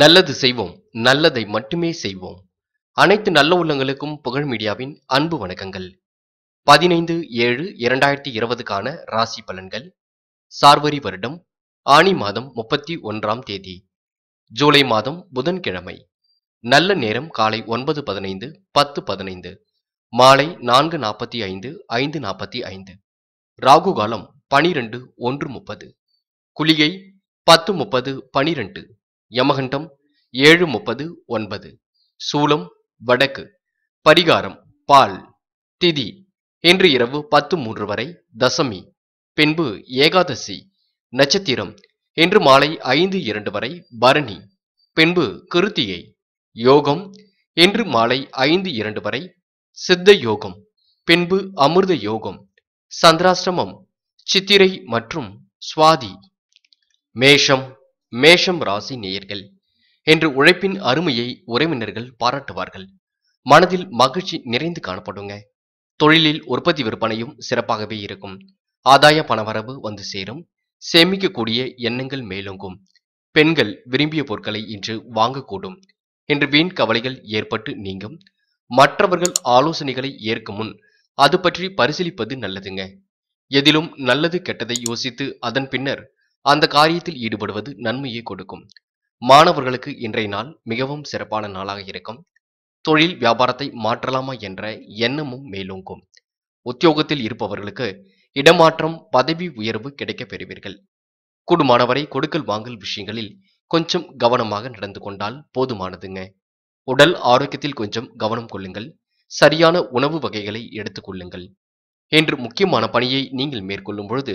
நல்லது செய்வோம் நல்லதை மட்டுமே செய்வோம் அனைத்து நல்ல உள்ளங்களுக்கும் புகழ் மீடியாவின் அன்பு வணக்கங்கள் பதினைந்து ஏழு இரண்டாயிரத்தி இருபதுக்கான ராசி பலன்கள் சார்வரி வருடம் ஆணி மாதம் முப்பத்தி ஒன்றாம் தேதி ஜூலை மாதம் புதன்கிழமை நல்ல நேரம் காலை ஒன்பது பதினைந்து பத்து பதினைந்து மாலை நான்கு நாற்பத்தி ஐந்து ஐந்து நாற்பத்தி ஐந்து ராகுகாலம் பனிரெண்டு ஒன்று முப்பது குளிகை பத்து முப்பது பனிரெண்டு யமகண்டம் ஏழு முப்பது ஒன்பது சூலம் வடக்கு பரிகாரம் பால் திதி இன்று இரவு பத்து மூன்று வரை தசமி பின்பு ஏகாதசி நட்சத்திரம் இன்று மாலை ஐந்து இரண்டு வரை பரணி பின்பு கிருத்தியை யோகம் இன்று மாலை ஐந்து இரண்டு வரை சித்த யோகம் பின்பு அமிர்த யோகம் சந்திராசிரமம் சித்திரை மற்றும் சுவாதி மேஷம் மேஷம் ராசி நேயர்கள் என்று உழைப்பின் அருமையை உறவினர்கள் பாராட்டுவார்கள் மனதில் மகிழ்ச்சி நிறைந்து காணப்படுங்க தொழிலில் உற்பத்தி விற்பனையும் சிறப்பாகவே இருக்கும் ஆதாய பணவரவு வந்து சேரும் சேமிக்கக்கூடிய எண்ணங்கள் மேலோங்கும் பெண்கள் விரும்பிய பொருட்களை இன்று வாங்கக்கூடும் என்று வீண் கவலைகள் ஏற்பட்டு நீங்கும் மற்றவர்கள் ஆலோசனைகளை ஏற்கும் முன் அது பற்றி பரிசீலிப்பது நல்லதுங்க எதிலும் நல்லது கெட்டதை யோசித்து அதன் பின்னர் அந்த காரியத்தில் ஈடுபடுவது நன்மையை கொடுக்கும் மாணவர்களுக்கு இன்றைய நாள் மிகவும் சிறப்பான நாளாக இருக்கும் தொழில் வியாபாரத்தை மாற்றலாமா என்ற எண்ணமும் மேலோங்கும் உத்தியோகத்தில் இருப்பவர்களுக்கு இடமாற்றம் பதவி உயர்வு கிடைக்கப் பெறுவீர்கள் குடுமானவரை கொடுக்கல் வாங்கல் விஷயங்களில் கொஞ்சம் கவனமாக நடந்து கொண்டால் போதுமானதுங்க உடல் ஆரோக்கியத்தில் கொஞ்சம் கவனம் கொள்ளுங்கள் சரியான உணவு வகைகளை எடுத்துக்கொள்ளுங்கள் என்று முக்கியமான பணியை நீங்கள் மேற்கொள்ளும் பொழுது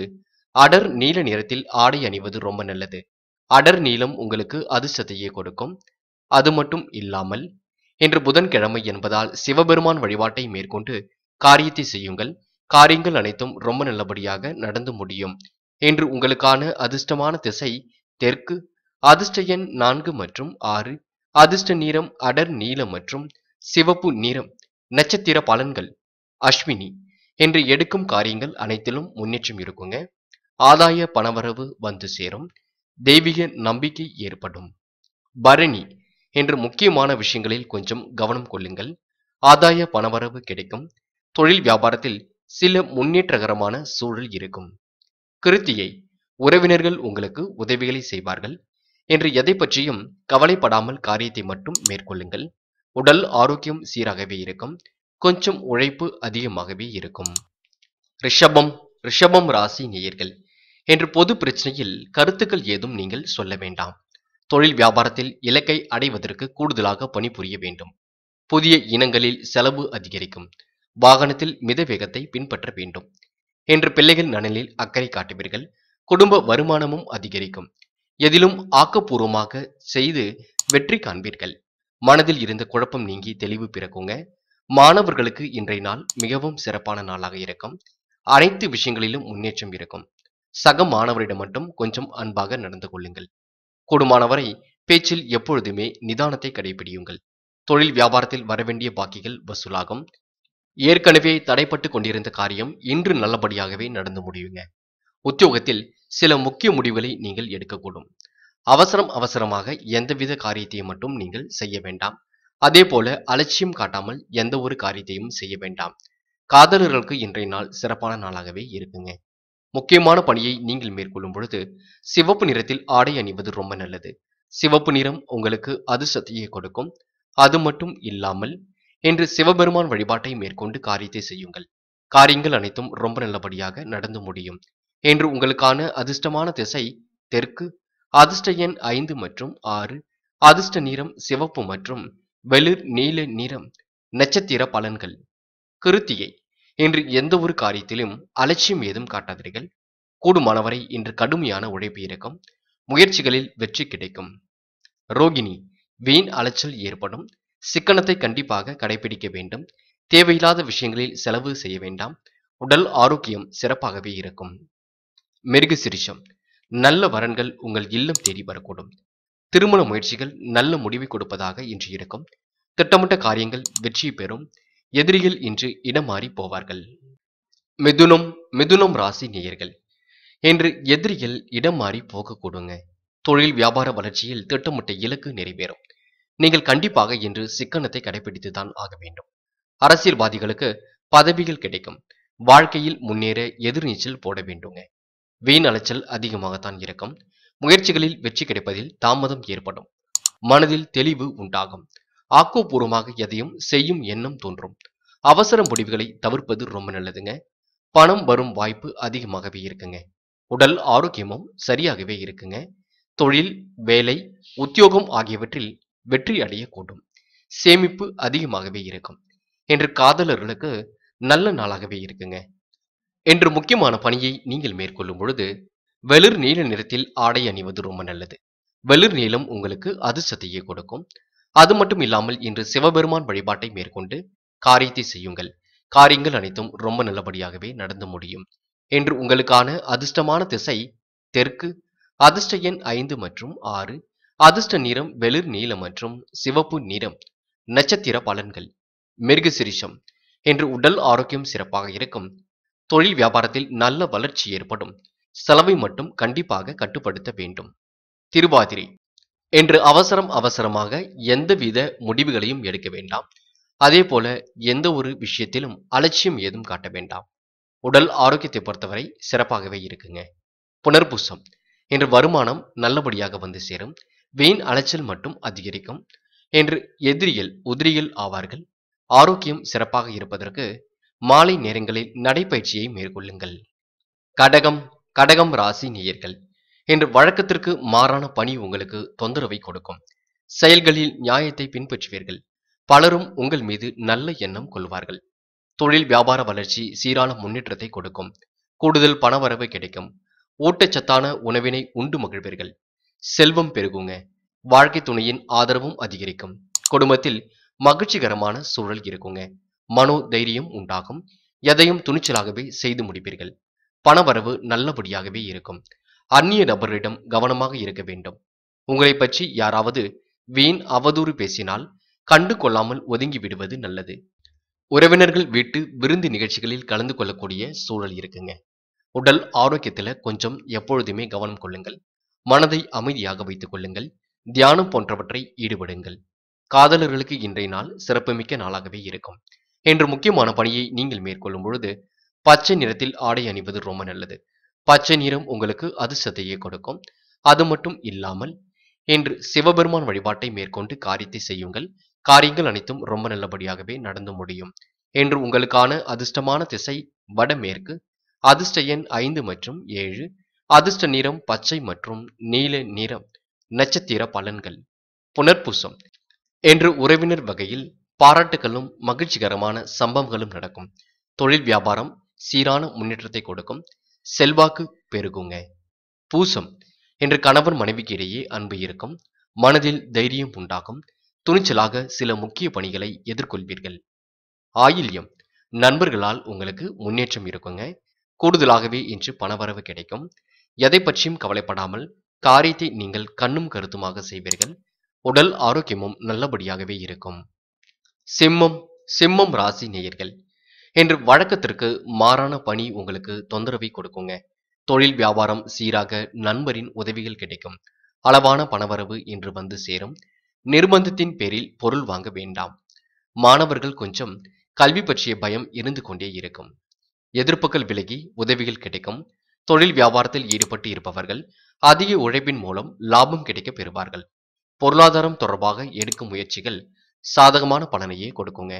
அடர் நீல நிறத்தில் ஆடை அணிவது ரொம்ப நல்லது அடர் நீளம் உங்களுக்கு அதிர்ஷ்டத்தையே கொடுக்கும் அது மட்டும் இல்லாமல் இன்று புதன்கிழமை என்பதால் சிவபெருமான் வழிபாட்டை மேற்கொண்டு காரியத்தை செய்யுங்கள் காரியங்கள் அனைத்தும் ரொம்ப நல்லபடியாக நடந்து முடியும் இன்று உங்களுக்கான அதிர்ஷ்டமான திசை தெற்கு அதிர்ஷ்ட எண் நான்கு மற்றும் ஆறு அதிர்ஷ்ட நீரம் அடர் நீளம் மற்றும் சிவப்பு நீரம் நட்சத்திர பலன்கள் அஸ்வினி என்று எடுக்கும் காரியங்கள் அனைத்திலும் முன்னேற்றம் இருக்குங்க ஆதாய பணவரவு வந்து சேரும் தெய்வீக நம்பிக்கை ஏற்படும் பரணி என்று முக்கியமான விஷயங்களில் கொஞ்சம் கவனம் கொள்ளுங்கள் ஆதாய பணவரவு கிடைக்கும் தொழில் வியாபாரத்தில் சில முன்னேற்றகரமான சூழல் இருக்கும் கிருத்தியை உறவினர்கள் உங்களுக்கு உதவிகளை செய்வார்கள் என்று எதை பற்றியும் கவலைப்படாமல் காரியத்தை மட்டும் மேற்கொள்ளுங்கள் உடல் ஆரோக்கியம் சீராகவே இருக்கும் கொஞ்சம் உழைப்பு அதிகமாகவே இருக்கும் ரிஷபம் ரிஷபம் ராசி நேயர்கள் என்று பொது பிரச்சனையில் கருத்துக்கள் ஏதும் நீங்கள் சொல்ல வேண்டாம் தொழில் வியாபாரத்தில் இலக்கை அடைவதற்கு கூடுதலாக பணிபுரிய வேண்டும் புதிய இனங்களில் செலவு அதிகரிக்கும் வாகனத்தில் மித வேகத்தை பின்பற்ற வேண்டும் என்று பிள்ளைகள் நலனில் அக்கறை காட்டுவீர்கள் குடும்ப வருமானமும் அதிகரிக்கும் எதிலும் ஆக்கப்பூர்வமாக செய்து வெற்றி காண்பீர்கள் மனதில் இருந்த குழப்பம் நீங்கி தெளிவு பிறக்குங்க மாணவர்களுக்கு இன்றைய நாள் மிகவும் சிறப்பான நாளாக இருக்கும் அனைத்து விஷயங்களிலும் முன்னேற்றம் இருக்கும் சக மாணவரிடம் மட்டும் கொஞ்சம் அன்பாக நடந்து கொள்ளுங்கள் கூடுமானவரை பேச்சில் எப்பொழுதுமே நிதானத்தை கடைபிடியுங்கள் தொழில் வியாபாரத்தில் வரவேண்டிய பாக்கிகள் வசூலாகும் ஏற்கனவே தடைப்பட்டு கொண்டிருந்த காரியம் இன்று நல்லபடியாகவே நடந்து முடியுங்க உத்தியோகத்தில் சில முக்கிய முடிவுகளை நீங்கள் எடுக்கக்கூடும் அவசரம் அவசரமாக எந்தவித காரியத்தையும் மட்டும் நீங்கள் செய்ய வேண்டாம் அதே போல அலட்சியம் காட்டாமல் எந்த ஒரு காரியத்தையும் செய்ய வேண்டாம் காதலர்களுக்கு இன்றைய நாள் சிறப்பான நாளாகவே இருக்குங்க முக்கியமான பணியை நீங்கள் மேற்கொள்ளும் பொழுது சிவப்பு நிறத்தில் ஆடை அணிவது ரொம்ப நல்லது சிவப்பு நிறம் உங்களுக்கு அதிர்ஷ்டத்தையே கொடுக்கும் அது மட்டும் இல்லாமல் என்று சிவபெருமான் வழிபாட்டை மேற்கொண்டு காரியத்தை செய்யுங்கள் காரியங்கள் அனைத்தும் ரொம்ப நல்லபடியாக நடந்து முடியும் என்று உங்களுக்கான அதிர்ஷ்டமான திசை தெற்கு அதிர்ஷ்ட எண் ஐந்து மற்றும் ஆறு அதிர்ஷ்ட நிறம் சிவப்பு மற்றும் வெளிர் நீல நிறம் நட்சத்திர பலன்கள் கிருத்தியை இன்று எந்த ஒரு காரியத்திலும் அலட்சியம் ஏதும் காட்டாதீர்கள் கூடுமானவரை இன்று கடுமையான உழைப்பு இருக்கும் முயற்சிகளில் வெற்றி கிடைக்கும் ரோகிணி வீண் அலைச்சல் ஏற்படும் சிக்கனத்தை கண்டிப்பாக கடைபிடிக்க வேண்டும் தேவையில்லாத விஷயங்களில் செலவு செய்ய வேண்டாம் உடல் ஆரோக்கியம் சிறப்பாகவே இருக்கும் மெருகு சிரிச்சம் நல்ல வரன்கள் உங்கள் இல்லம் தேடி வரக்கூடும் திருமண முயற்சிகள் நல்ல முடிவை கொடுப்பதாக இன்று இருக்கும் திட்டமிட்ட காரியங்கள் வெற்றி பெறும் எதிரிகள் இன்று இடமாறி போவார்கள் மிதுனம் மிதுனம் ராசி நேயர்கள் இன்று எதிரிகள் இடம் மாறி போகக்கூடுங்க தொழில் வியாபார வளர்ச்சியில் திட்டமிட்ட இலக்கு நிறைவேறும் நீங்கள் கண்டிப்பாக இன்று சிக்கனத்தை கடைபிடித்து தான் ஆக வேண்டும் அரசியல்வாதிகளுக்கு பதவிகள் கிடைக்கும் வாழ்க்கையில் முன்னேற எதிர்நீச்சல் போட வேண்டுங்க வீண் அலைச்சல் அதிகமாகத்தான் இருக்கும் முயற்சிகளில் வெற்றி கிடைப்பதில் தாமதம் ஏற்படும் மனதில் தெளிவு உண்டாகும் ஆக்கப்பூர்வமாக எதையும் செய்யும் எண்ணம் தோன்றும் அவசர முடிவுகளை தவிர்ப்பது ரொம்ப நல்லதுங்க பணம் வரும் வாய்ப்பு அதிகமாகவே இருக்குங்க உடல் ஆரோக்கியமும் சரியாகவே இருக்குங்க தொழில் வேலை உத்தியோகம் ஆகியவற்றில் வெற்றி அடையக்கூடும் சேமிப்பு அதிகமாகவே இருக்கும் என்று காதலர்களுக்கு நல்ல நாளாகவே இருக்குங்க என்று முக்கியமான பணியை நீங்கள் மேற்கொள்ளும் பொழுது வெளிர் நீல நிறத்தில் ஆடை அணிவது ரொம்ப நல்லது வெளிர் நீளம் உங்களுக்கு அதிர்ஷ்டத்தையே கொடுக்கும் அது மட்டும் இல்லாமல் இன்று சிவபெருமான் வழிபாட்டை மேற்கொண்டு காரியத்தை செய்யுங்கள் காரியங்கள் அனைத்தும் ரொம்ப நல்லபடியாகவே நடந்து முடியும் என்று உங்களுக்கான அதிர்ஷ்டமான திசை தெற்கு அதிர்ஷ்ட எண் ஐந்து மற்றும் ஆறு அதிர்ஷ்ட நிறம் வெளிர் நீலம் மற்றும் சிவப்பு நிறம் நட்சத்திர பலன்கள் மிருக சிரிஷம் என்று உடல் ஆரோக்கியம் சிறப்பாக இருக்கும் தொழில் வியாபாரத்தில் நல்ல வளர்ச்சி ஏற்படும் செலவை மட்டும் கண்டிப்பாக கட்டுப்படுத்த வேண்டும் திருவாதிரை என்று அவசரம் அவசரமாக எந்தவித முடிவுகளையும் எடுக்க வேண்டாம் அதே போல எந்த ஒரு விஷயத்திலும் அலட்சியம் ஏதும் காட்ட வேண்டாம் உடல் ஆரோக்கியத்தை பொறுத்தவரை சிறப்பாகவே இருக்குங்க புனர்பூசம் என்று வருமானம் நல்லபடியாக வந்து சேரும் வீண் அலைச்சல் மட்டும் அதிகரிக்கும் என்று எதிரியல் உதிரியல் ஆவார்கள் ஆரோக்கியம் சிறப்பாக இருப்பதற்கு மாலை நேரங்களில் நடைப்பயிற்சியை மேற்கொள்ளுங்கள் கடகம் கடகம் ராசி நேயர்கள் என்று வழக்கத்திற்கு மாறான பணி உங்களுக்கு தொந்தரவை கொடுக்கும் செயல்களில் நியாயத்தை பின்பற்றுவீர்கள் பலரும் உங்கள் மீது நல்ல எண்ணம் கொள்வார்கள் தொழில் வியாபார வளர்ச்சி சீரான முன்னேற்றத்தை கொடுக்கும் கூடுதல் பணவரவு கிடைக்கும் ஊட்டச்சத்தான உணவினை உண்டு மகிழ்வீர்கள் செல்வம் பெருகுங்க வாழ்க்கை துணையின் ஆதரவும் அதிகரிக்கும் குடும்பத்தில் மகிழ்ச்சிகரமான சூழல் இருக்குங்க மனோ தைரியம் உண்டாகும் எதையும் துணிச்சலாகவே செய்து முடிப்பீர்கள் பணவரவு நல்லபடியாகவே இருக்கும் அந்நிய நபரிடம் கவனமாக இருக்க வேண்டும் உங்களை பற்றி யாராவது வீண் அவதூறு பேசினால் கண்டு கொள்ளாமல் ஒதுங்கி விடுவது நல்லது உறவினர்கள் வீட்டு விருந்து நிகழ்ச்சிகளில் கலந்து கொள்ளக்கூடிய சூழல் இருக்குங்க உடல் ஆரோக்கியத்துல கொஞ்சம் எப்பொழுதுமே கவனம் கொள்ளுங்கள் மனதை அமைதியாக வைத்துக் கொள்ளுங்கள் தியானம் போன்றவற்றை ஈடுபடுங்கள் காதலர்களுக்கு இன்றைய நாள் சிறப்புமிக்க நாளாகவே இருக்கும் என்று முக்கியமான பணியை நீங்கள் மேற்கொள்ளும் பொழுது பச்சை நிறத்தில் ஆடை அணிவது ரொம்ப நல்லது பச்சை நிறம் உங்களுக்கு அதிர்ஷ்டத்தையே கொடுக்கும் அது மட்டும் இல்லாமல் இன்று சிவபெருமான் வழிபாட்டை மேற்கொண்டு காரியத்தை செய்யுங்கள் காரியங்கள் அனைத்தும் ரொம்ப நல்லபடியாகவே நடந்து முடியும் என்று உங்களுக்கான அதிர்ஷ்டமான திசை வடமேற்கு அதிர்ஷ்ட எண் ஐந்து மற்றும் ஏழு அதிர்ஷ்ட நிறம் பச்சை மற்றும் நீல நிறம் நட்சத்திர பலன்கள் புனர்பூசம் என்று உறவினர் வகையில் பாராட்டுகளும் மகிழ்ச்சிகரமான சம்பவங்களும் நடக்கும் தொழில் வியாபாரம் சீரான முன்னேற்றத்தை கொடுக்கும் செல்வாக்கு பெருகுங்க பூசம் என்று கணவன் மனைவிக்கு இடையே அன்பு இருக்கும் மனதில் தைரியம் உண்டாகும் துணிச்சலாக சில முக்கிய பணிகளை எதிர்கொள்வீர்கள் ஆயில்யம் நண்பர்களால் உங்களுக்கு முன்னேற்றம் இருக்குங்க கூடுதலாகவே இன்று பணவரவு கிடைக்கும் எதை பற்றியும் கவலைப்படாமல் காரியத்தை நீங்கள் கண்ணும் கருத்துமாக செய்வீர்கள் உடல் ஆரோக்கியமும் நல்லபடியாகவே இருக்கும் சிம்மம் சிம்மம் ராசி நேயர்கள் என்று வழக்கத்திற்கு மாறான பணி உங்களுக்கு தொந்தரவை கொடுக்குங்க தொழில் வியாபாரம் சீராக நண்பரின் உதவிகள் கிடைக்கும் அளவான பணவரவு என்று வந்து சேரும் நிர்பந்தத்தின் பேரில் பொருள் வாங்க வேண்டாம் மாணவர்கள் கொஞ்சம் கல்வி பற்றிய பயம் இருந்து கொண்டே இருக்கும் எதிர்ப்புகள் விலகி உதவிகள் கிடைக்கும் தொழில் வியாபாரத்தில் ஈடுபட்டு இருப்பவர்கள் அதிக உழைப்பின் மூலம் லாபம் கிடைக்க பெறுவார்கள் பொருளாதாரம் தொடர்பாக எடுக்கும் முயற்சிகள் சாதகமான பலனையே கொடுக்குங்க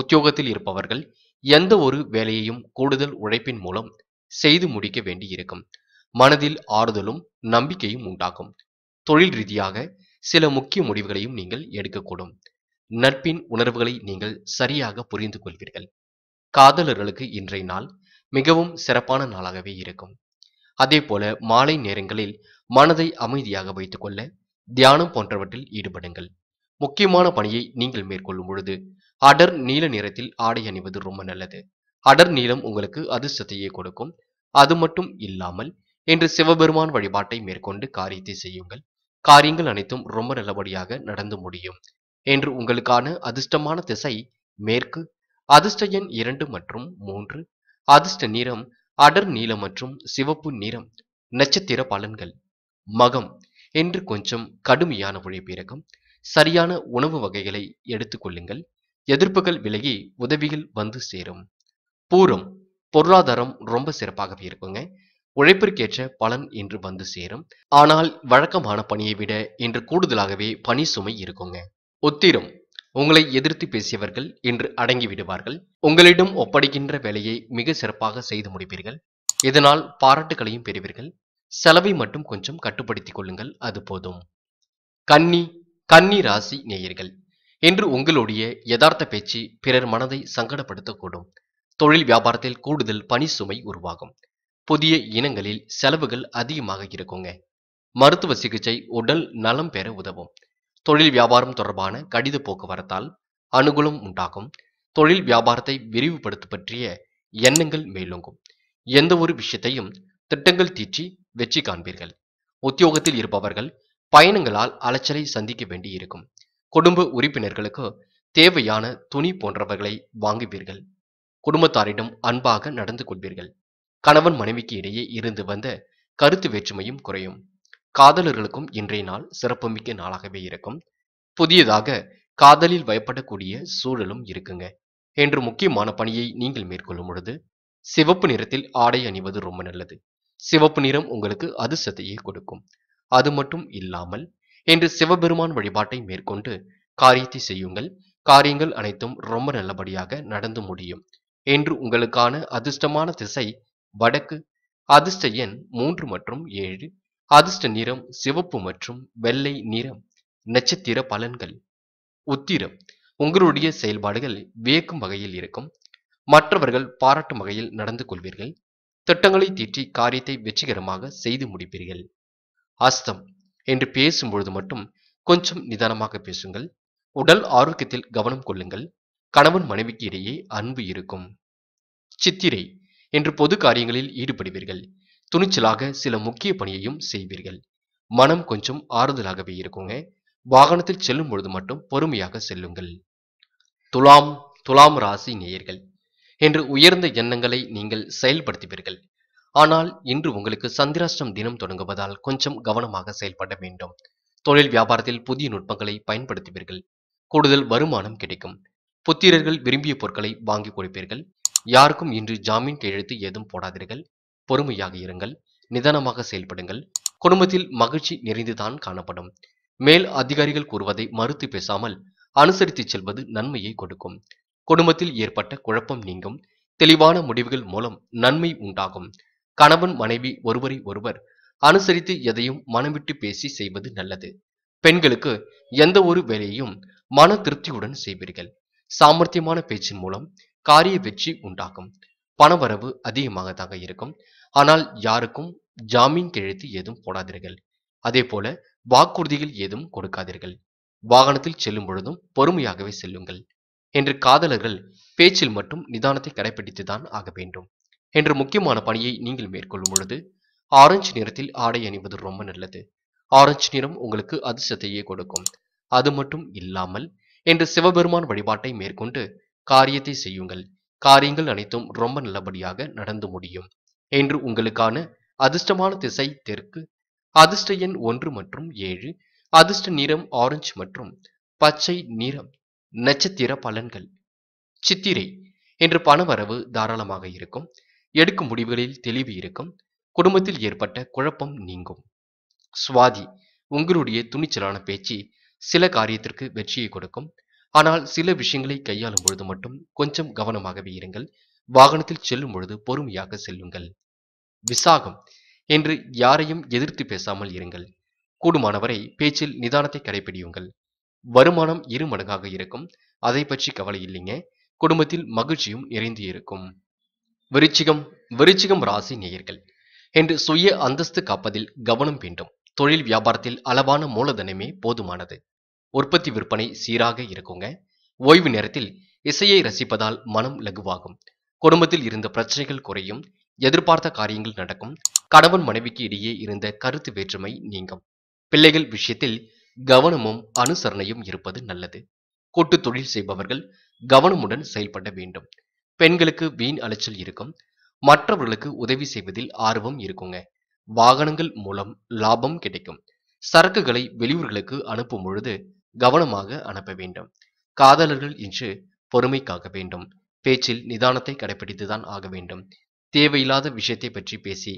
உத்தியோகத்தில் இருப்பவர்கள் எந்த ஒரு வேலையையும் கூடுதல் உழைப்பின் மூலம் செய்து முடிக்க வேண்டியிருக்கும் மனதில் ஆறுதலும் நம்பிக்கையும் உண்டாகும் தொழில் ரீதியாக சில முக்கிய முடிவுகளையும் நீங்கள் எடுக்கக்கூடும் நட்பின் உணர்வுகளை நீங்கள் சரியாக புரிந்து கொள்வீர்கள் காதலர்களுக்கு இன்றைய நாள் மிகவும் சிறப்பான நாளாகவே இருக்கும் அதே போல மாலை நேரங்களில் மனதை அமைதியாக வைத்துக் கொள்ள தியானம் போன்றவற்றில் ஈடுபடுங்கள் முக்கியமான பணியை நீங்கள் மேற்கொள்ளும் பொழுது அடர் நீல நிறத்தில் ஆடை அணிவது ரொம்ப நல்லது அடர் நீளம் உங்களுக்கு அதிர்ஷ்டத்தையே கொடுக்கும் அது மட்டும் இல்லாமல் இன்று சிவபெருமான் வழிபாட்டை மேற்கொண்டு காரியத்தை செய்யுங்கள் காரியங்கள் அனைத்தும் ரொம்ப நல்லபடியாக நடந்து முடியும் என்று உங்களுக்கான அதிர்ஷ்டமான திசை மேற்கு அதிர்ஷ்ட எண் இரண்டு மற்றும் மூன்று அதிர்ஷ்ட நிறம் அடர் நீளம் மற்றும் சிவப்பு நிறம் நட்சத்திர பலன்கள் மகம் என்று கொஞ்சம் கடுமையான உழைப்பிறக்கம் சரியான உணவு வகைகளை எடுத்துக்கொள்ளுங்கள் எதிர்ப்புகள் விலகி உதவிகள் வந்து சேரும் பூரம் பொருளாதாரம் ரொம்ப சிறப்பாகவே இருக்குங்க உழைப்பிற்கேற்ற பலன் இன்று வந்து சேரும் ஆனால் வழக்கமான பணியை விட இன்று கூடுதலாகவே பணி சுமை இருக்குங்க உத்திரம் உங்களை எதிர்த்து பேசியவர்கள் இன்று அடங்கி விடுவார்கள் உங்களிடம் ஒப்படைக்கின்ற வேலையை மிக சிறப்பாக செய்து முடிப்பீர்கள் இதனால் பாராட்டுகளையும் பெறுவீர்கள் செலவை மட்டும் கொஞ்சம் கட்டுப்படுத்திக் கொள்ளுங்கள் அது போதும் கன்னி கன்னி ராசி நேயர்கள் இன்று உங்களுடைய யதார்த்த பேச்சு பிறர் மனதை சங்கடப்படுத்தக்கூடும் தொழில் வியாபாரத்தில் கூடுதல் பணி சுமை உருவாகும் புதிய இனங்களில் செலவுகள் அதிகமாக இருக்குங்க மருத்துவ சிகிச்சை உடல் நலம் பெற உதவும் தொழில் வியாபாரம் தொடர்பான கடித போக்குவரத்தால் அனுகூலம் உண்டாகும் தொழில் வியாபாரத்தை விரிவுபடுத்த பற்றிய எண்ணங்கள் மேலோங்கும் எந்த ஒரு விஷயத்தையும் திட்டங்கள் தீற்றி வெற்றி காண்பீர்கள் உத்தியோகத்தில் இருப்பவர்கள் பயணங்களால் அலைச்சலை சந்திக்க வேண்டியிருக்கும் குடும்ப உறுப்பினர்களுக்கு தேவையான துணி போன்றவர்களை வாங்குவீர்கள் குடும்பத்தாரிடம் அன்பாக நடந்து கொள்வீர்கள் கணவன் மனைவிக்கு இடையே இருந்து வந்த கருத்து வேற்றுமையும் குறையும் காதலர்களுக்கும் இன்றைய நாள் சிறப்புமிக்க நாளாகவே இருக்கும் புதியதாக காதலில் வயப்படக்கூடிய சூழலும் இருக்குங்க என்று முக்கியமான பணியை நீங்கள் மேற்கொள்ளும் பொழுது சிவப்பு நிறத்தில் ஆடை அணிவது ரொம்ப நல்லது சிவப்பு நிறம் உங்களுக்கு அதிர்ஷ்டத்தையே கொடுக்கும் அது மட்டும் இல்லாமல் என்று சிவபெருமான் வழிபாட்டை மேற்கொண்டு காரியத்தை செய்யுங்கள் காரியங்கள் அனைத்தும் ரொம்ப நல்லபடியாக நடந்து முடியும் என்று உங்களுக்கான அதிர்ஷ்டமான திசை வடக்கு அதிர்ஷ்ட எண் மூன்று மற்றும் ஏழு அதிர்ஷ்ட நிறம் சிவப்பு மற்றும் வெள்ளை நிறம் நட்சத்திர பலன்கள் உத்திரம் உங்களுடைய செயல்பாடுகள் வியக்கும் வகையில் இருக்கும் மற்றவர்கள் பாராட்டும் வகையில் நடந்து கொள்வீர்கள் திட்டங்களை தீற்றி காரியத்தை வெற்றிகரமாக செய்து முடிப்பீர்கள் அஸ்தம் என்று பேசும்பொழுது மட்டும் கொஞ்சம் நிதானமாக பேசுங்கள் உடல் ஆரோக்கியத்தில் கவனம் கொள்ளுங்கள் கணவன் மனைவிக்கு இடையே அன்பு இருக்கும் சித்திரை என்று பொது காரியங்களில் ஈடுபடுவீர்கள் துணிச்சலாக சில முக்கிய பணியையும் செய்வீர்கள் மனம் கொஞ்சம் ஆறுதலாகவே இருக்குங்க வாகனத்தில் செல்லும் பொழுது மட்டும் பொறுமையாக செல்லுங்கள் துலாம் துலாம் ராசி நேயர்கள் என்று உயர்ந்த எண்ணங்களை நீங்கள் செயல்படுத்துவீர்கள் ஆனால் இன்று உங்களுக்கு சந்திராஷ்டம் தினம் தொடங்குவதால் கொஞ்சம் கவனமாக செயல்பட வேண்டும் தொழில் வியாபாரத்தில் புதிய நுட்பங்களை பயன்படுத்துவீர்கள் கூடுதல் வருமானம் கிடைக்கும் புத்திரர்கள் விரும்பிய பொருட்களை வாங்கி கொடுப்பீர்கள் யாருக்கும் இன்று ஜாமீன் கையெழுத்து ஏதும் போடாதீர்கள் பொறுமையாக இருங்கள் நிதானமாக செயல்படுங்கள் குடும்பத்தில் மகிழ்ச்சி நிறைந்துதான் காணப்படும் மேல் அதிகாரிகள் கூறுவதை மறுத்து பேசாமல் அனுசரித்து செல்வது நன்மையை கொடுக்கும் குடும்பத்தில் ஏற்பட்ட குழப்பம் நீங்கும் தெளிவான முடிவுகள் மூலம் நன்மை உண்டாகும் கணவன் மனைவி ஒருவரை ஒருவர் அனுசரித்து எதையும் மனம் விட்டு பேசி செய்வது நல்லது பெண்களுக்கு எந்த ஒரு வேலையையும் மன திருப்தியுடன் செய்வீர்கள் சாமர்த்தியமான பேச்சின் மூலம் காரிய வெற்றி உண்டாகும் பணவரவு அதிகமாக இருக்கும் ஆனால் யாருக்கும் ஜாமீன் கிழித்து ஏதும் போடாதீர்கள் அதே போல வாக்குறுதிகள் ஏதும் கொடுக்காதீர்கள் வாகனத்தில் செல்லும் பொழுதும் பொறுமையாகவே செல்லுங்கள் என்று காதலர்கள் பேச்சில் மட்டும் நிதானத்தை கடைபிடித்துதான் ஆக வேண்டும் என்ற முக்கியமான பணியை நீங்கள் மேற்கொள்ளும் பொழுது ஆரஞ்சு நிறத்தில் ஆடை அணிவது ரொம்ப நல்லது ஆரஞ்சு நிறம் உங்களுக்கு அதிர்ஷ்டத்தையே கொடுக்கும் அது மட்டும் இல்லாமல் என்று சிவபெருமான் வழிபாட்டை மேற்கொண்டு காரியத்தை செய்யுங்கள் காரியங்கள் அனைத்தும் ரொம்ப நல்லபடியாக நடந்து முடியும் என்று உங்களுக்கான அதிர்ஷ்டமான திசை தெற்கு அதிர்ஷ்ட எண் ஒன்று மற்றும் ஏழு அதிர்ஷ்ட நிறம் ஆரஞ்சு மற்றும் பச்சை நிறம் நட்சத்திர பலன்கள் சித்திரை என்று பணவரவு தாராளமாக இருக்கும் எடுக்கும் முடிவுகளில் தெளிவு இருக்கும் குடும்பத்தில் ஏற்பட்ட குழப்பம் நீங்கும் சுவாதி உங்களுடைய துணிச்சலான பேச்சு சில காரியத்திற்கு வெற்றியை கொடுக்கும் ஆனால் சில விஷயங்களை கையாளும் பொழுது மட்டும் கொஞ்சம் கவனமாகவே இருங்கள் வாகனத்தில் செல்லும் பொழுது பொறுமையாக செல்லுங்கள் விசாகம் என்று யாரையும் எதிர்த்து பேசாமல் இருங்கள் கூடுமானவரை பேச்சில் நிதானத்தை கடைபிடியுங்கள் வருமானம் இரு மடங்காக இருக்கும் அதை பற்றி கவலை இல்லைங்க குடும்பத்தில் மகிழ்ச்சியும் நிறைந்து இருக்கும் விருச்சிகம் விருச்சிகம் ராசி நேயர்கள் என்று சுய அந்தஸ்து காப்பதில் கவனம் வேண்டும் தொழில் வியாபாரத்தில் அளவான மூலதனமே போதுமானது உற்பத்தி விற்பனை சீராக இருக்குங்க ஓய்வு நேரத்தில் இசையை ரசிப்பதால் மனம் லகுவாகும் குடும்பத்தில் இருந்த பிரச்சனைகள் குறையும் எதிர்பார்த்த காரியங்கள் நடக்கும் கணவன் மனைவிக்கு இடையே இருந்த கருத்து வேற்றுமை நீங்கும் பிள்ளைகள் விஷயத்தில் கவனமும் அனுசரணையும் இருப்பது நல்லது கூட்டு தொழில் செய்பவர்கள் கவனமுடன் செயல்பட வேண்டும் பெண்களுக்கு வீண் அலைச்சல் இருக்கும் மற்றவர்களுக்கு உதவி செய்வதில் ஆர்வம் இருக்குங்க வாகனங்கள் மூலம் லாபம் கிடைக்கும் சரக்குகளை வெளியூர்களுக்கு அனுப்பும் பொழுது கவனமாக அனுப்ப வேண்டும் காதலர்கள் இன்று பொறுமை காக்க வேண்டும் பேச்சில் நிதானத்தை கடைபிடித்துதான் ஆக வேண்டும் தேவையில்லாத விஷயத்தை பற்றி பேசி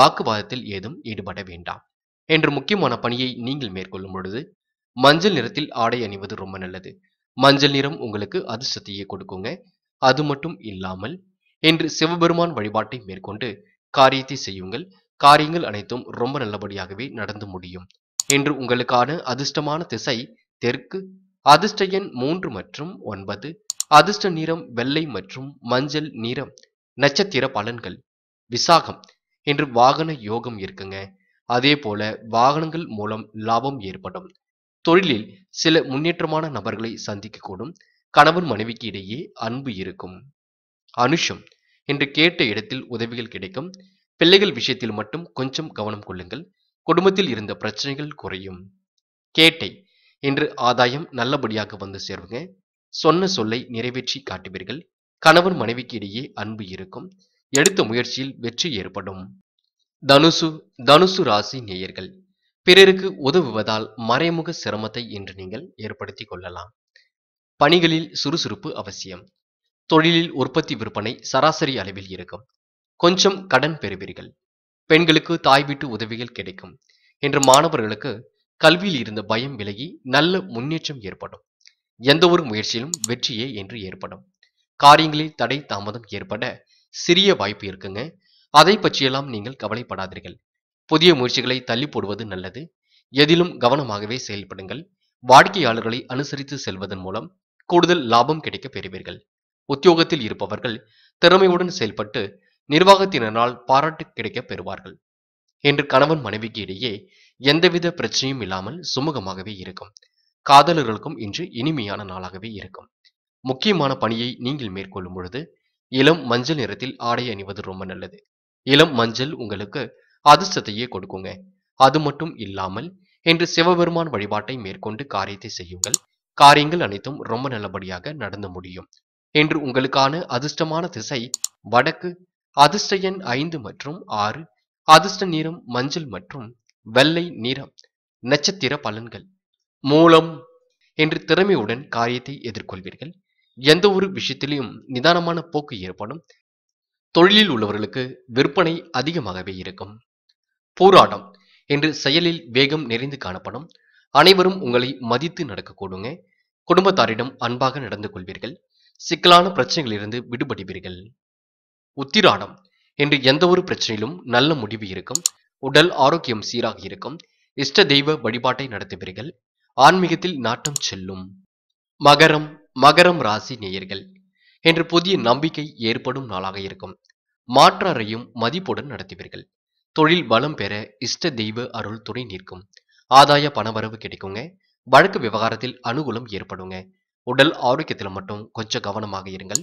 வாக்குவாதத்தில் ஏதும் ஈடுபட வேண்டாம் என்று முக்கியமான பணியை நீங்கள் மேற்கொள்ளும் பொழுது மஞ்சள் நிறத்தில் ஆடை அணிவது ரொம்ப நல்லது மஞ்சள் நிறம் உங்களுக்கு அதிர்ஷ்டத்தையே கொடுக்குங்க அது மட்டும் இல்லாமல் என்று சிவபெருமான் வழிபாட்டை மேற்கொண்டு காரியத்தை செய்யுங்கள் காரியங்கள் அனைத்தும் ரொம்ப நல்லபடியாகவே நடந்து முடியும் என்று உங்களுக்கான அதிர்ஷ்டமான திசை தெற்கு அதிர்ஷ்ட எண் மூன்று மற்றும் ஒன்பது அதிர்ஷ்ட நிறம் வெள்ளை மற்றும் மஞ்சள் நிறம் நட்சத்திர பலன்கள் விசாகம் என்று வாகன யோகம் இருக்குங்க அதே போல வாகனங்கள் மூலம் லாபம் ஏற்படும் தொழிலில் சில முன்னேற்றமான நபர்களை சந்திக்கக்கூடும் கணவன் மனைவிக்கு இடையே அன்பு இருக்கும் அனுஷம் என்று கேட்ட இடத்தில் உதவிகள் கிடைக்கும் பிள்ளைகள் விஷயத்தில் மட்டும் கொஞ்சம் கவனம் கொள்ளுங்கள் குடும்பத்தில் இருந்த பிரச்சனைகள் குறையும் கேட்டை என்று ஆதாயம் நல்லபடியாக வந்து சேருங்க சொன்ன சொல்லை நிறைவேற்றி காட்டுவீர்கள் கணவன் மனைவிக்கு இடையே அன்பு இருக்கும் எடுத்த முயற்சியில் வெற்றி ஏற்படும் தனுசு தனுசு ராசி நேயர்கள் பிறருக்கு உதவுவதால் மறைமுக சிரமத்தை இன்று நீங்கள் ஏற்படுத்தி கொள்ளலாம் பணிகளில் சுறுசுறுப்பு அவசியம் தொழிலில் உற்பத்தி விற்பனை சராசரி அளவில் இருக்கும் கொஞ்சம் கடன் பெறுவீர்கள் பெண்களுக்கு தாய் வீட்டு உதவிகள் கிடைக்கும் என்று மாணவர்களுக்கு கல்வியில் இருந்த பயம் விலகி நல்ல முன்னேற்றம் ஏற்படும் எந்த ஒரு முயற்சியிலும் வெற்றியே என்று ஏற்படும் காரியங்களில் தடை தாமதம் ஏற்பட சிறிய வாய்ப்பு இருக்குங்க அதை பற்றியெல்லாம் நீங்கள் கவலைப்படாதீர்கள் புதிய முயற்சிகளை தள்ளி போடுவது நல்லது எதிலும் கவனமாகவே செயல்படுங்கள் வாடிக்கையாளர்களை அனுசரித்து செல்வதன் மூலம் கூடுதல் லாபம் கிடைக்க பெறுவீர்கள் உத்தியோகத்தில் இருப்பவர்கள் திறமையுடன் செயல்பட்டு நிர்வாகத்தினரால் பாராட்டு கிடைக்க பெறுவார்கள் என்று கணவன் மனைவிக்கு இடையே எந்தவித பிரச்சனையும் இல்லாமல் சுமூகமாகவே இருக்கும் காதலர்களுக்கும் இன்று இனிமையான நாளாகவே இருக்கும் முக்கியமான பணியை நீங்கள் மேற்கொள்ளும் பொழுது இளம் மஞ்சள் நிறத்தில் ஆடை அணிவது ரொம்ப நல்லது இளம் மஞ்சள் உங்களுக்கு அதிர்ஷ்டத்தையே கொடுக்குங்க அது மட்டும் இல்லாமல் என்று சிவபெருமான் வழிபாட்டை மேற்கொண்டு காரியத்தை செய்யுங்கள் காரியங்கள் அனைத்தும் ரொம்ப நல்லபடியாக நடந்து முடியும் என்று உங்களுக்கான அதிர்ஷ்டமான திசை வடக்கு அதிர்ஷ்ட எண் ஐந்து மற்றும் ஆறு அதிர்ஷ்ட நிறம் மஞ்சள் மற்றும் வெள்ளை நிறம் நட்சத்திர பலன்கள் மூலம் என்று திறமையுடன் காரியத்தை எதிர்கொள்வீர்கள் எந்த ஒரு விஷயத்திலையும் நிதானமான போக்கு ஏற்படும் தொழிலில் உள்ளவர்களுக்கு விற்பனை அதிகமாகவே இருக்கும் போராட்டம் என்று செயலில் வேகம் நிறைந்து காணப்படும் அனைவரும் உங்களை மதித்து கூடுங்க குடும்பத்தாரிடம் அன்பாக நடந்து கொள்வீர்கள் சிக்கலான பிரச்சனைகளிலிருந்து விடுபடுவீர்கள் உத்திராடம் என்று எந்த ஒரு பிரச்சனையிலும் நல்ல முடிவு இருக்கும் உடல் ஆரோக்கியம் சீராக இருக்கும் இஷ்ட தெய்வ வழிபாட்டை நடத்துவீர்கள் ஆன்மீகத்தில் நாட்டம் செல்லும் மகரம் மகரம் ராசி நேயர்கள் என்று புதிய நம்பிக்கை ஏற்படும் நாளாக இருக்கும் மாற்றாரையும் மதிப்புடன் நடத்துவீர்கள் தொழில் வளம் பெற இஷ்ட தெய்வ அருள் துணை நிற்கும் ஆதாய பணவரவு கிடைக்குங்க வழக்கு விவகாரத்தில் அனுகூலம் ஏற்படுங்க உடல் ஆரோக்கியத்தில் மட்டும் கொஞ்சம் கவனமாக இருங்கள்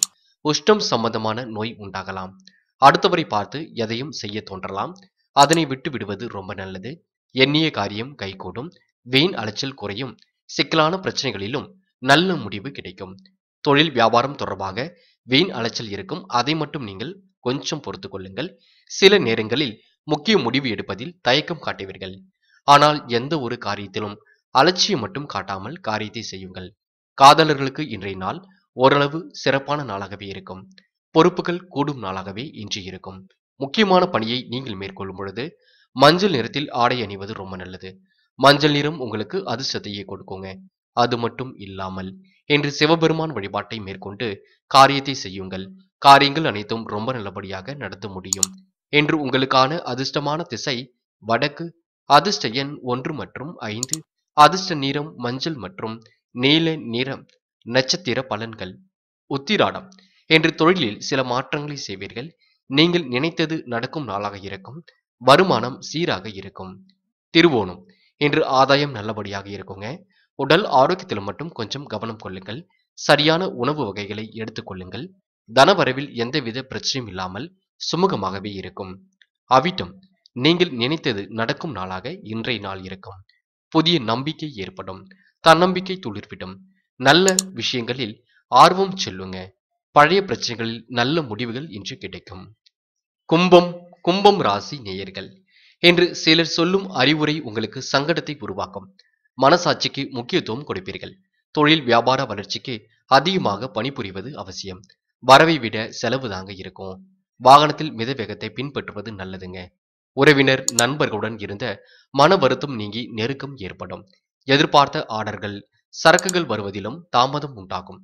உஷ்டம் சம்பந்தமான நோய் உண்டாகலாம் அடுத்தவரை பார்த்து எதையும் செய்ய தோன்றலாம் அதனை விட்டு விடுவது ரொம்ப நல்லது எண்ணிய காரியம் கைகூடும் வீண் அலைச்சல் குறையும் சிக்கலான பிரச்சனைகளிலும் நல்ல முடிவு கிடைக்கும் தொழில் வியாபாரம் தொடர்பாக வீண் அலைச்சல் இருக்கும் அதை மட்டும் நீங்கள் கொஞ்சம் பொறுத்து கொள்ளுங்கள் சில நேரங்களில் முக்கிய முடிவு எடுப்பதில் தயக்கம் காட்டுவீர்கள் ஆனால் எந்த ஒரு காரியத்திலும் அலட்சியம் மட்டும் காட்டாமல் காரியத்தை செய்யுங்கள் காதலர்களுக்கு இன்றைய நாள் ஓரளவு சிறப்பான நாளாகவே இருக்கும் பொறுப்புகள் கூடும் நாளாகவே இன்று இருக்கும் முக்கியமான பணியை நீங்கள் மேற்கொள்ளும் பொழுது மஞ்சள் நிறத்தில் ஆடை அணிவது ரொம்ப நல்லது மஞ்சள் நிறம் உங்களுக்கு அதிர்ஷ்டத்தையே கொடுக்குங்க அது மட்டும் இல்லாமல் என்று சிவபெருமான் வழிபாட்டை மேற்கொண்டு காரியத்தை செய்யுங்கள் காரியங்கள் அனைத்தும் ரொம்ப நல்லபடியாக நடத்த முடியும் என்று உங்களுக்கான அதிர்ஷ்டமான திசை வடக்கு அதிர்ஷ்ட எண் ஒன்று மற்றும் ஐந்து அதிர்ஷ்ட நிறம் மஞ்சள் மற்றும் நீல நிறம் நட்சத்திர பலன்கள் உத்திராடம் என்று தொழிலில் சில மாற்றங்களை செய்வீர்கள் நீங்கள் நினைத்தது நடக்கும் நாளாக இருக்கும் வருமானம் சீராக இருக்கும் திருவோணம் என்று ஆதாயம் நல்லபடியாக இருக்குங்க உடல் ஆரோக்கியத்தில் மட்டும் கொஞ்சம் கவனம் கொள்ளுங்கள் சரியான உணவு வகைகளை எடுத்துக்கொள்ளுங்கள் தனவரவில் எந்தவித பிரச்சனையும் இல்லாமல் சுமூகமாகவே இருக்கும் அவிட்டம் நீங்கள் நினைத்தது நடக்கும் நாளாக இன்றைய நாள் இருக்கும் புதிய நம்பிக்கை ஏற்படும் தன்னம்பிக்கை துளிர்விடும் நல்ல விஷயங்களில் ஆர்வம் செல்லுங்க பழைய பிரச்சனைகளில் நல்ல முடிவுகள் இன்று கிடைக்கும் கும்பம் கும்பம் ராசி நேயர்கள் என்று சிலர் சொல்லும் அறிவுரை உங்களுக்கு சங்கடத்தை உருவாக்கும் மனசாட்சிக்கு முக்கியத்துவம் கொடுப்பீர்கள் தொழில் வியாபார வளர்ச்சிக்கு அதிகமாக பணிபுரிவது அவசியம் வரவை விட செலவு தாங்க இருக்கும் வாகனத்தில் மித வேகத்தை பின்பற்றுவது நல்லதுங்க உறவினர் நண்பர்களுடன் இருந்த மன வருத்தம் நீங்கி நெருக்கம் ஏற்படும் எதிர்பார்த்த ஆர்டர்கள் சரக்குகள் வருவதிலும் தாமதம் உண்டாகும்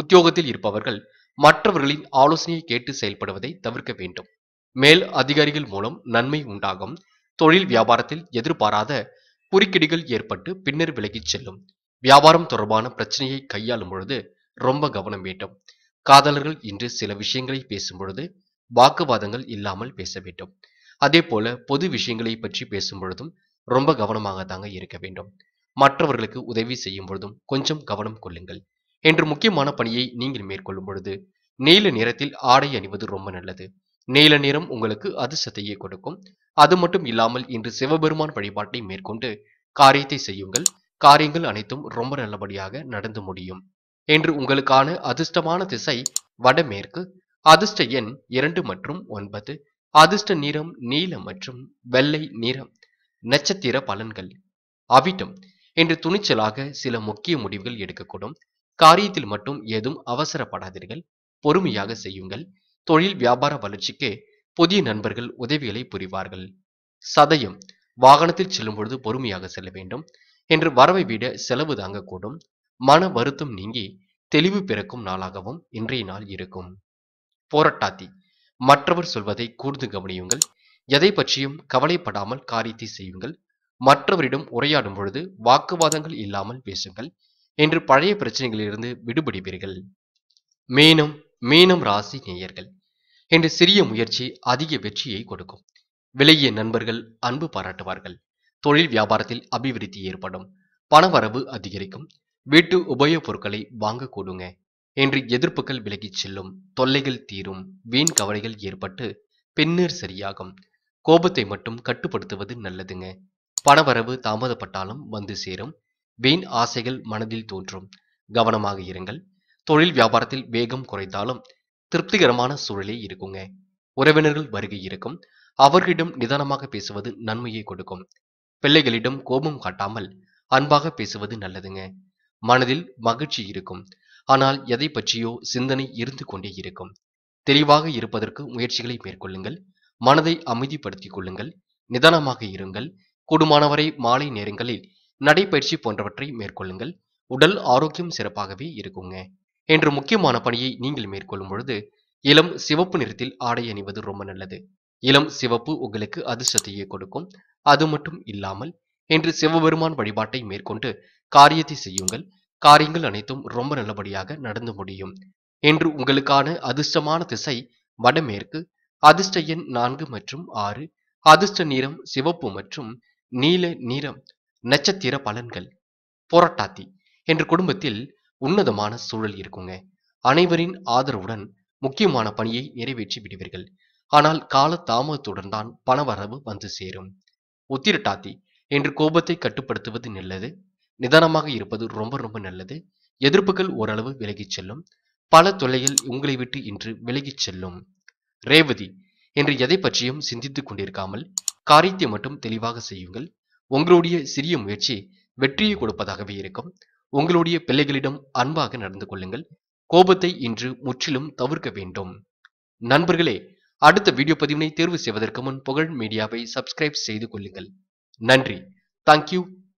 உத்தியோகத்தில் இருப்பவர்கள் மற்றவர்களின் ஆலோசனையை கேட்டு செயல்படுவதை தவிர்க்க வேண்டும் மேல் அதிகாரிகள் மூலம் நன்மை உண்டாகும் தொழில் வியாபாரத்தில் எதிர்பாராத குறுக்கீடுகள் ஏற்பட்டு பின்னர் விலகிச் செல்லும் வியாபாரம் தொடர்பான பிரச்சனையை கையாளும் பொழுது ரொம்ப கவனம் வேண்டும் காதலர்கள் இன்று சில விஷயங்களை பேசும் பொழுது வாக்குவாதங்கள் இல்லாமல் பேச வேண்டும் அதே போல பொது விஷயங்களை பற்றி பேசும் பொழுதும் ரொம்ப கவனமாக தாங்க இருக்க வேண்டும் மற்றவர்களுக்கு உதவி செய்யும் பொழுதும் கொஞ்சம் கவனம் கொள்ளுங்கள் என்று முக்கியமான பணியை நீங்கள் மேற்கொள்ளும் பொழுது நீல நிறத்தில் ஆடை அணிவது ரொம்ப நல்லது நீல நிறம் உங்களுக்கு அதிர்ஷ்டத்தையே கொடுக்கும் அது மட்டும் இல்லாமல் இன்று சிவபெருமான் வழிபாட்டை மேற்கொண்டு காரியத்தை செய்யுங்கள் காரியங்கள் அனைத்தும் ரொம்ப நல்லபடியாக நடந்து முடியும் என்று உங்களுக்கான அதிர்ஷ்டமான திசை வடமேற்கு அதிர்ஷ்ட எண் இரண்டு மற்றும் ஒன்பது அதிர்ஷ்ட நிறம் நீலம் மற்றும் வெள்ளை நிறம் நட்சத்திர பலன்கள் அவிட்டம் என்று துணிச்சலாக சில முக்கிய முடிவுகள் எடுக்கக்கூடும் காரியத்தில் மட்டும் ஏதும் அவசரப்படாதீர்கள் பொறுமையாக செய்யுங்கள் தொழில் வியாபார வளர்ச்சிக்கு புதிய நண்பர்கள் உதவிகளை புரிவார்கள் சதயம் வாகனத்தில் செல்லும் பொழுது பொறுமையாக செல்ல வேண்டும் என்று வரவை விட செலவு தாங்கக்கூடும் மன வருத்தம் நீங்கி தெளிவு பிறக்கும் நாளாகவும் இன்றைய நாள் இருக்கும் போராட்டாத்தி மற்றவர் சொல்வதை கூர்ந்து கவனியுங்கள் எதை பற்றியும் கவலைப்படாமல் காரியத்தை செய்யுங்கள் மற்றவரிடம் உரையாடும் பொழுது வாக்குவாதங்கள் இல்லாமல் பேசுங்கள் என்று பழைய பிரச்சனைகளிலிருந்து விடுபடுவீர்கள் மீனம் மீனம் ராசி நேயர்கள் என்று சிறிய முயற்சி அதிக வெற்றியை கொடுக்கும் விலகிய நண்பர்கள் அன்பு பாராட்டுவார்கள் தொழில் வியாபாரத்தில் அபிவிருத்தி ஏற்படும் பணவரவு அதிகரிக்கும் வீட்டு உபயோகப் பொருட்களை வாங்க கூடுங்க என்று எதிர்ப்புகள் விலகிச் செல்லும் தொல்லைகள் தீரும் வீண் கவலைகள் ஏற்பட்டு பின்னர் சரியாகும் கோபத்தை மட்டும் கட்டுப்படுத்துவது நல்லதுங்க பணவரவு தாமதப்பட்டாலும் வந்து சேரும் வீண் ஆசைகள் மனதில் தோன்றும் கவனமாக இருங்கள் தொழில் வியாபாரத்தில் வேகம் குறைந்தாலும் திருப்திகரமான சூழலே இருக்குங்க உறவினர்கள் வருகை இருக்கும் அவர்களிடம் நிதானமாக பேசுவது நன்மையை கொடுக்கும் பிள்ளைகளிடம் கோபம் காட்டாமல் அன்பாக பேசுவது நல்லதுங்க மனதில் மகிழ்ச்சி இருக்கும் ஆனால் எதை பற்றியோ சிந்தனை இருந்து கொண்டே இருக்கும் தெளிவாக இருப்பதற்கு முயற்சிகளை மேற்கொள்ளுங்கள் மனதை அமைதிப்படுத்திக் கொள்ளுங்கள் நிதானமாக இருங்கள் கூடுமானவரை மாலை நேரங்களில் நடைபயிற்சி போன்றவற்றை மேற்கொள்ளுங்கள் உடல் ஆரோக்கியம் சிறப்பாகவே இருக்குங்க என்று முக்கியமான பணியை நீங்கள் மேற்கொள்ளும் பொழுது இளம் சிவப்பு நிறத்தில் ஆடை அணிவது ரொம்ப நல்லது இளம் சிவப்பு உங்களுக்கு அதிர்ஷ்டத்தையே கொடுக்கும் அது மட்டும் இல்லாமல் என்று சிவபெருமான் வழிபாட்டை மேற்கொண்டு காரியத்தை செய்யுங்கள் காரியங்கள் அனைத்தும் ரொம்ப நல்லபடியாக நடந்து முடியும் என்று உங்களுக்கான அதிர்ஷ்டமான திசை வடமேற்கு அதிர்ஷ்ட எண் நான்கு மற்றும் ஆறு அதிர்ஷ்ட நிறம் சிவப்பு மற்றும் நீல நிறம் நட்சத்திர பலன்கள் போராட்டாத்தி என்ற குடும்பத்தில் உன்னதமான சூழல் இருக்குங்க அனைவரின் ஆதரவுடன் முக்கியமான பணியை நிறைவேற்றி விடுவீர்கள் ஆனால் கால தாமதத்துடன் தான் பணவரவு வந்து சேரும் உத்திரட்டாத்தி என்று கோபத்தை கட்டுப்படுத்துவது நல்லது நிதானமாக இருப்பது ரொம்ப ரொம்ப நல்லது எதிர்ப்புகள் ஓரளவு விலகிச் செல்லும் பல தொல்லைகள் உங்களை விட்டு இன்று விலகிச் செல்லும் ரேவதி என்று எதை பற்றியும் சிந்தித்துக் கொண்டிருக்காமல் காரியத்தை மட்டும் தெளிவாக செய்யுங்கள் உங்களுடைய சிறிய முயற்சி வெற்றியை கொடுப்பதாகவே இருக்கும் உங்களுடைய பிள்ளைகளிடம் அன்பாக நடந்து கொள்ளுங்கள் கோபத்தை இன்று முற்றிலும் தவிர்க்க வேண்டும் நண்பர்களே அடுத்த வீடியோ பதிவினை தேர்வு செய்வதற்கு முன் புகழ் மீடியாவை சப்ஸ்கிரைப் செய்து கொள்ளுங்கள் நன்றி தேங்க்யூ